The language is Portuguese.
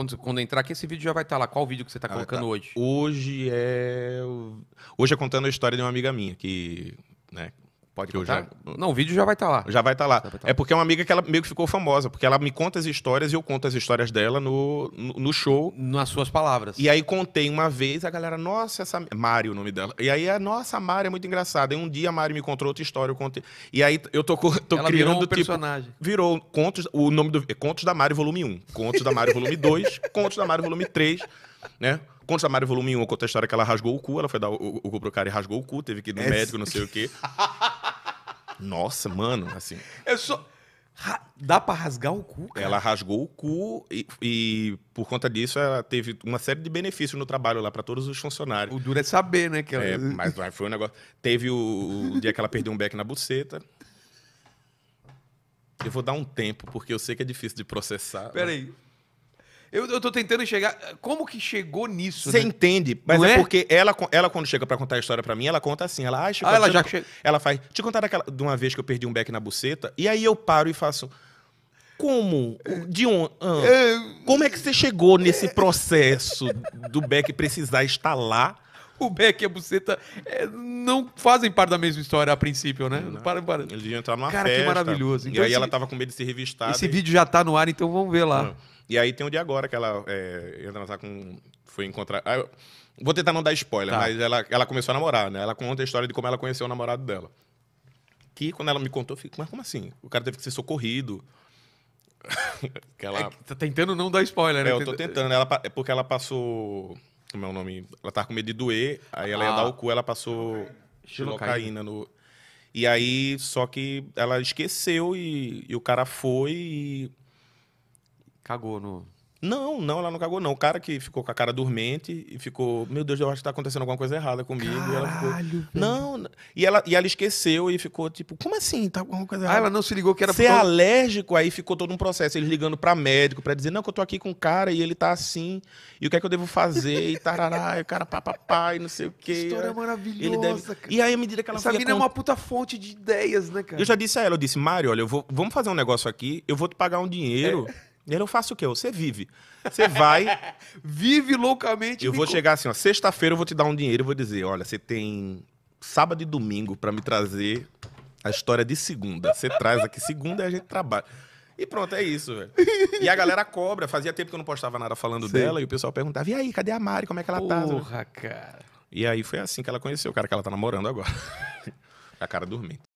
Quando, quando entrar aqui, esse vídeo já vai estar tá lá. Qual vídeo que você está ah, colocando tá. hoje? Hoje é. Hoje é contando a história de uma amiga minha, que né, Pode contar? Já... Não, o vídeo já vai estar tá lá. Já vai estar tá lá. Tá É porque é uma amiga que ela meio que ficou famosa, porque ela me conta as histórias e eu conto as histórias dela no, no, no show. Nas suas palavras. E aí contei uma vez, a galera, nossa, essa. Mário, o nome dela. E aí, a ah, nossa, a Mário é muito engraçada. E um dia a Mário me contou outra história, eu contei. E aí eu tô, tô ela criando. Virou um tipo, personagem. Virou contos. O nome do. É contos da Mário, volume 1. Contos da Mário, volume 2. Contos da Mário, volume 3. Né? Contos da Mário, volume 1, conta a história que ela rasgou o cu. Ela foi dar o, o, o cu pro cara e rasgou o cu, teve que ir no é médico, não sei o quê. Nossa, mano, assim. Eu só. Ra... Dá pra rasgar o cu, cara? Ela rasgou o cu e, e, por conta disso, ela teve uma série de benefícios no trabalho lá para todos os funcionários. O duro é saber, né? Que ela... É, mas foi um negócio. Teve o, o dia que ela perdeu um beck na buceta. Eu vou dar um tempo, porque eu sei que é difícil de processar. Né? Peraí. Eu, eu tô tentando chegar. Eh, como que chegou nisso? Você né? entende, mas é? é? porque ela, ela, quando chega para contar a história para mim, ela conta assim. Ela acha. Ah, ah, ela já Ela faz. Te contar daquela, de uma vez que eu perdi um beck na buceta, e aí eu paro e faço. Como? De um, Ah, é, como é que você chegou nesse processo do beck precisar estar lá? o Beck e a Buceta é, não fazem parte da mesma história a princípio, né? Não, para, para. Eles iam entrar numa Cara, festa. Cara, que maravilhoso. Então, e aí esse, ela tava com medo de ser revistada. Esse e... vídeo já tá no ar, então vamos ver lá. É. E aí tem o de agora, que ela é, entra lá com... Foi encontrar... Ah, eu... Vou tentar não dar spoiler, tá. mas ela, ela começou a namorar, né? Ela conta a história de como ela conheceu o namorado dela. Que quando ela me contou, eu fico, mas como assim? O cara teve que ser socorrido. ela... É, tá tentando não dar spoiler, né? É, eu tô tentando. Ela, é porque ela passou como é o nome? Ela tava com medo de doer, aí ela ah. ia dar o cu, ela passou xilocaína no. E aí, só que ela esqueceu e, e o cara foi e. Cagou no. Não, não, ela não cagou, não. O cara que ficou com a cara dormente e ficou, meu Deus, eu acho que tá acontecendo alguma coisa errada comigo. Caralho, e ela ficou, não. E ela, e ela esqueceu e ficou tipo, como assim? Tá alguma coisa ah, errada? Ah, ela não se ligou que era Ser alérgico, aí ficou todo um processo. Eles ligando pra médico pra dizer, não, que eu tô aqui com o cara e ele tá assim. E o que é que eu devo fazer? E tarará, e o cara papapá e não sei o quê. Que história maravilhosa. Ele deve... Cara. E aí, à medida que ela Essa mina cont... é uma puta fonte de ideias, né, cara? Eu já disse a ela, eu disse, Mário, olha, eu vou... vamos fazer um negócio aqui, eu vou te pagar um dinheiro. É Dinheiro eu faço o quê? Você vive. Você vai. vive loucamente. Eu vou co... chegar assim, ó. Sexta-feira eu vou te dar um dinheiro e vou dizer: olha, você tem sábado e domingo para me trazer a história de segunda. Você traz aqui segunda e a gente trabalha. E pronto, é isso, velho. E a galera cobra. Fazia tempo que eu não postava nada falando Sim. dela e o pessoal perguntava: e aí, cadê a Mari? Como é que ela Porra, tá? Porra, cara. E aí foi assim que ela conheceu o cara que ela tá namorando agora. a cara dormindo.